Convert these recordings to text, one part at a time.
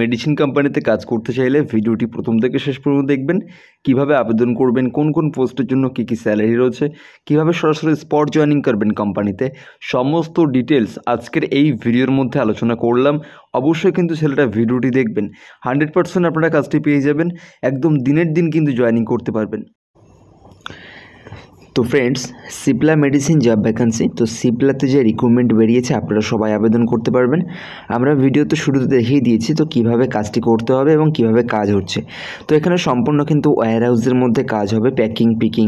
medicine কোম্পানিতে কাজ করতে চাইলে ভিডিওটি প্রথম থেকে শেষ পর্যন্ত দেখবেন কিভাবে আবেদন করবেন কোন কোন পোস্টের জন্য কী কী স্যালারি রয়েছে কিভাবে সরাসরি স্পট জয়েনিং করবেন কোম্পানিতে সমস্ত ডিটেলস আজকের এই ভিডিওর মধ্যে আলোচনা করলাম অবশ্যই কিন্তু ছেলেটা ভিডিওটি দেখবেন হান্ড্রেড পার্সেন্ট আপনারা কাজটি পেয়ে যাবেন একদম দিনের দিন কিন্তু জয়েনিং করতে পারবেন তো friends Cipla medicine job vacancy তো সিপলাতে যে রিক্রুটমেন্ট বেরিয়েছে আপনারা সবাই আবেদন করতে পারবেন আমরা ভিডিও তো শুরুতে দেখিয়ে দিয়েছি তো কিভাবে কাজটি করতে হবে এবং কিভাবে কাজ হচ্ছে তো এখানে সম্পূর্ণ কিন্তু হাউসের মধ্যে কাজ হবে প্যাকিং পিকিং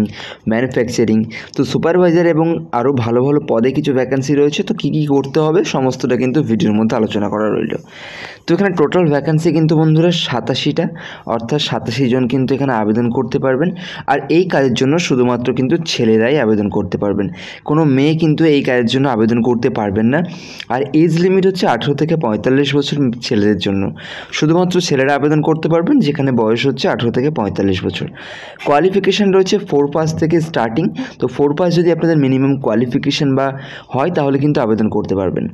ম্যানুফ্যাকচারিং তো সুপারভাইজার এবং আরও ভালো ভালো পদে কিছু ভ্যাকান্সি রয়েছে তো কী কী করতে হবে সমস্তটা কিন্তু ভিডিওর মধ্যে আলোচনা করা রইল তো এখানে টোটাল ভ্যাকান্সি কিন্তু বন্ধুরা সাতাশিটা অর্থাৎ সাতাশি জন কিন্তু এখানে আবেদন করতে পারবেন আর এই কাজের জন্য শুধুমাত্র কিন্তু ছেলেরাই আবেদন করতে পারবেন কোনো মেয়ে কিন্তু এই কাজের জন্য আবেদন করতে পারবেন না আর এজ লিমিট হচ্ছে আঠেরো থেকে পঁয়তাল্লিশ বছর ছেলেদের জন্য শুধুমাত্র ছেলেরা আবেদন করতে পারবেন যেখানে বয়স হচ্ছে আঠেরো থেকে পঁয়তাল্লিশ বছর কোয়ালিফিকেশান রয়েছে ফোর পাস থেকে স্টার্টিং তো ফোর পাস যদি আপনাদের মিনিমাম কোয়ালিফিকেশান বা হয় তাহলে কিন্তু আবেদন করতে পারবেন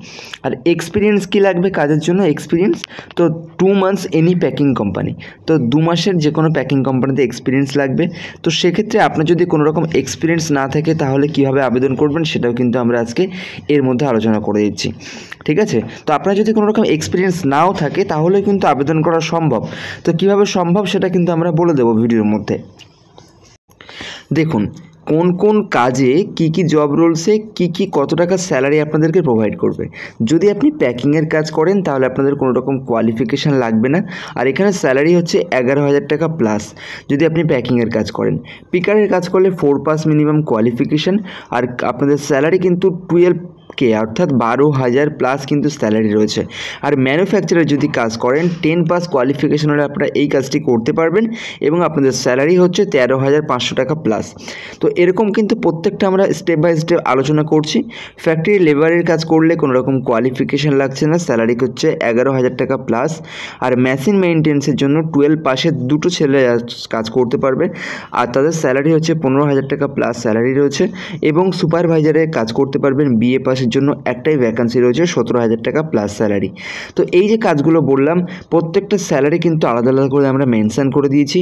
আর এক্সপিরিয়েন্স কী লাগবে কাজের জন্য এক্সপিরিয়েন্স তো two months any packing company তো দু মাসের যে কোনো প্যাকিং কোম্পানিতে এক্সপিরিয়েন্স লাগবে তো সেক্ষেত্রে আপনার যদি কোনো রকম এক্সপিরিয়েন্স ডকুমেন্টস না থাকে তাহলে কিভাবে আবেদন করবেন সেটাও কিন্তু আমরা আজকে এর মধ্যে আলোচনা করে দিচ্ছি ঠিক আছে তো আপনার যদি কোনো রকম এক্সপিরিয়েন্স নাও থাকে তাহলে কিন্তু আবেদন করা সম্ভব তো কিভাবে সম্ভব সেটা কিন্তু আমরা বলে দেবো ভিডিওর মধ্যে দেখুন কোন কোন কাজে কি কি জব রোলসে কি কি কত টাকা স্যালারি আপনাদেরকে প্রোভাইড করবে যদি আপনি প্যাকিংয়ের কাজ করেন তাহলে আপনাদের কোনো রকম কোয়ালিফিকেশান লাগবে না আর এখানে স্যালারি হচ্ছে এগারো হাজার টাকা প্লাস যদি আপনি প্যাকিংয়ের কাজ করেন পিকারের কাজ করলে ফোর পাস মিনিমাম কোয়ালিফিকেশান আর আপনাদের স্যালারি কিন্তু টুয়েলভ কে অর্থাৎ বারো হাজার প্লাস কিন্তু স্যালারি রয়েছে আর ম্যানুফ্যাকচারে যদি কাজ করেন টেন পাস কোয়ালিফিকেশন হলে আপনারা এই কাজটি করতে পারবেন এবং আপনাদের স্যালারি হচ্ছে তেরো হাজার পাঁচশো টাকা প্লাস তো এরকম কিন্তু প্রত্যেকটা আমরা স্টেপ বাই স্টেপ আলোচনা করছি ফ্যাক্টরি লেবারের কাজ করলে কোনো রকম কোয়ালিফিকেশান লাগছে না স্যালারি হচ্ছে এগারো হাজার টাকা প্লাস আর মেশিন মেনটেন্সের জন্য টুয়েলভ পাশে দুটো ছেলে কাজ করতে পারবে আর তাদের স্যালারি হচ্ছে পনেরো হাজার টাকা প্লাস স্যালারি রয়েছে এবং সুপারভাইজারে কাজ করতে পারবেন বিএ পাশে পোস্টের জন্য একটাই ভ্যাকান্সি রয়েছে সতেরো হাজার টাকা প্লাস স্যালারি তো এই যে কাজগুলো বললাম প্রত্যেকটা স্যালারি কিন্তু আলাদা আলাদা করে আমরা মেনশান করে দিয়েছি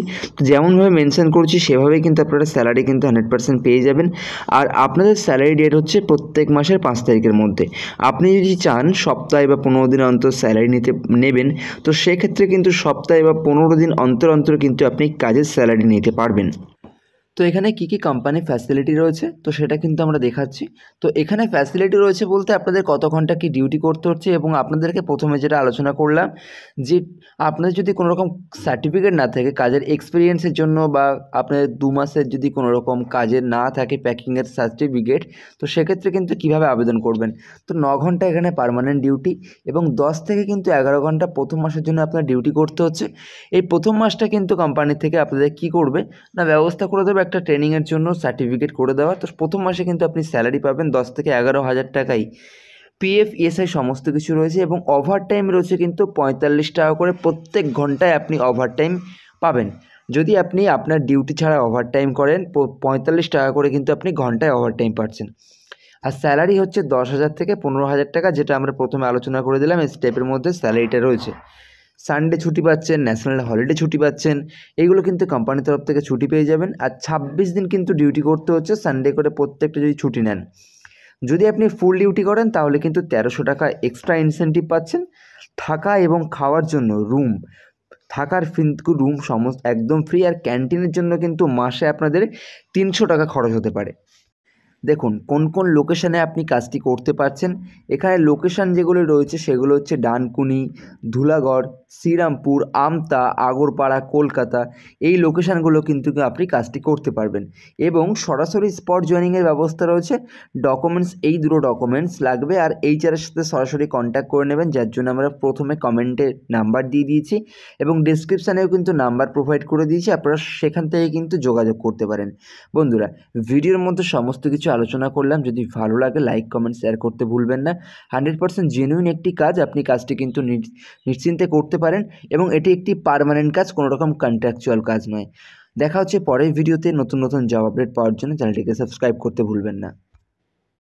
যেমনভাবে মেনশান করছি সেভাবেই কিন্তু আপনারা স্যালারি কিন্তু হান্ড্রেড পার্সেন্ট পেয়ে যাবেন আর আপনাদের স্যালারি ডেট হচ্ছে প্রত্যেক মাসের পাঁচ তারিখের মধ্যে আপনি যদি চান সপ্তাহে বা পনেরো দিন অন্তর স্যালারি নিতে নেবেন তো সেক্ষেত্রে কিন্তু সপ্তাহে বা পনেরো দিন অন্তর অন্তর কিন্তু আপনি কাজের স্যালারি নিতে পারবেন তো এখানে কি কি কোম্পানি ফ্যাসিলিটি রয়েছে তো সেটা কিন্তু আমরা দেখাচ্ছি তো এখানে ফ্যাসিলিটি রয়েছে বলতে আপনাদের কত ঘন্টা কি ডিউটি করতে হচ্ছে এবং আপনাদেরকে প্রথমে যেটা আলোচনা করলাম যে আপনাদের যদি কোনো রকম সার্টিফিকেট না থাকে কাজের এক্সপিরিয়েন্সের জন্য বা আপনাদের দু মাসের যদি কোনো রকম কাজের না থাকে প্যাকিংয়ের সার্টিফিকেট তো সেক্ষেত্রে কিন্তু কিভাবে আবেদন করবেন তো ন ঘন্টা এখানে পারমানেন্ট ডিউটি এবং দশ থেকে কিন্তু এগারো ঘন্টা প্রথম মাসের জন্য আপনার ডিউটি করতে হচ্ছে এই প্রথম মাসটা কিন্তু কোম্পানি থেকে আপনাদের কি করবে না ব্যবস্থা করে দেবে একটা ট্রেনিংয়ের জন্য সার্টিফিকেট করে দেওয়া তো প্রথম মাসে কিন্তু আপনি স্যালারি পাবেন দশ থেকে এগারো হাজার টাকাই পিএফ ইএসআই e সমস্ত কিছু রয়েছে এবং ওভার টাইম রয়েছে কিন্তু পঁয়তাল্লিশ টাকা করে প্রত্যেক ঘন্টায় আপনি ওভার টাইম পাবেন যদি আপনি আপনার ডিউটি ছাড়া ওভার টাইম করেন পঁয়তাল্লিশ টাকা করে কিন্তু আপনি ঘন্টায় ওভার টাইম পাচ্ছেন আর স্যালারি হচ্ছে দশ হাজার থেকে পনেরো হাজার টাকা যেটা আমরা প্রথমে আলোচনা করে দিলাম স্টেপের মধ্যে স্যালারিটা রয়েছে সানডে ছুটি পাচ্ছেন ন্যাশনাল হলিডে ছুটি পাচ্ছেন এইগুলো কিন্তু কোম্পানির তরফ থেকে ছুটি পেয়ে যাবেন আর ছাব্বিশ দিন কিন্তু ডিউটি করতে হচ্ছে সানডে করে প্রত্যেকটা যদি ছুটি নেন যদি আপনি ফুল ডিউটি করেন তাহলে কিন্তু তেরোশো টাকা এক্সট্রা ইনসেন্টিভ পাচ্ছেন থাকা এবং খাওয়ার জন্য রুম থাকার কিন্তু রুম সমস্ত একদম ফ্রি আর ক্যান্টিনের জন্য কিন্তু মাসে আপনাদের তিনশো টাকা খরচ হতে পারে দেখুন কোন কোন লোকেশানে আপনি কাজটি করতে পারছেন এখানে লোকেশান যেগুলো রয়েছে সেগুলো হচ্ছে ডানকুনি ধুলাগড় শ্রীরামপুর আমতা আগরপাড়া কলকাতা এই লোকেশানগুলো কিন্তু আপনি কাজটি করতে পারবেন এবং সরাসরি স্পট জয়নিংয়ের ব্যবস্থা রয়েছে ডকুমেন্টস এই দুটো ডকুমেন্টস লাগবে আর আরের সাথে সরাসরি কন্ট্যাক্ট করে নেবেন যার জন্য আমরা প্রথমে কমেন্টে নাম্বার দিয়ে দিয়েছি এবং ডিসক্রিপশানেও কিন্তু নাম্বার প্রোভাইড করে দিয়েছি আপনারা সেখান থেকে কিন্তু যোগাযোগ করতে পারেন বন্ধুরা ভিডিওর মধ্যে সমস্ত কিছু আলোচনা করলাম যদি ভালো লাগে লাইক কমেন্ট শেয়ার করতে ভুলবেন না হান্ড্রেড পার্সেন্ট জেনুইন একটি কাজ আপনি কাজটি কিন্তু নিশ্চিন্তে করতে পারেন এবং এটি একটি পারমানেন্ট কাজ কোনো রকম কন্ট্রাকচুয়াল কাজ নয় দেখা হচ্ছে পরের ভিডিওতে নতুন নতুন জব আপডেট পাওয়ার জন্য চ্যানেলটিকে সাবস্ক্রাইব করতে ভুলবেন না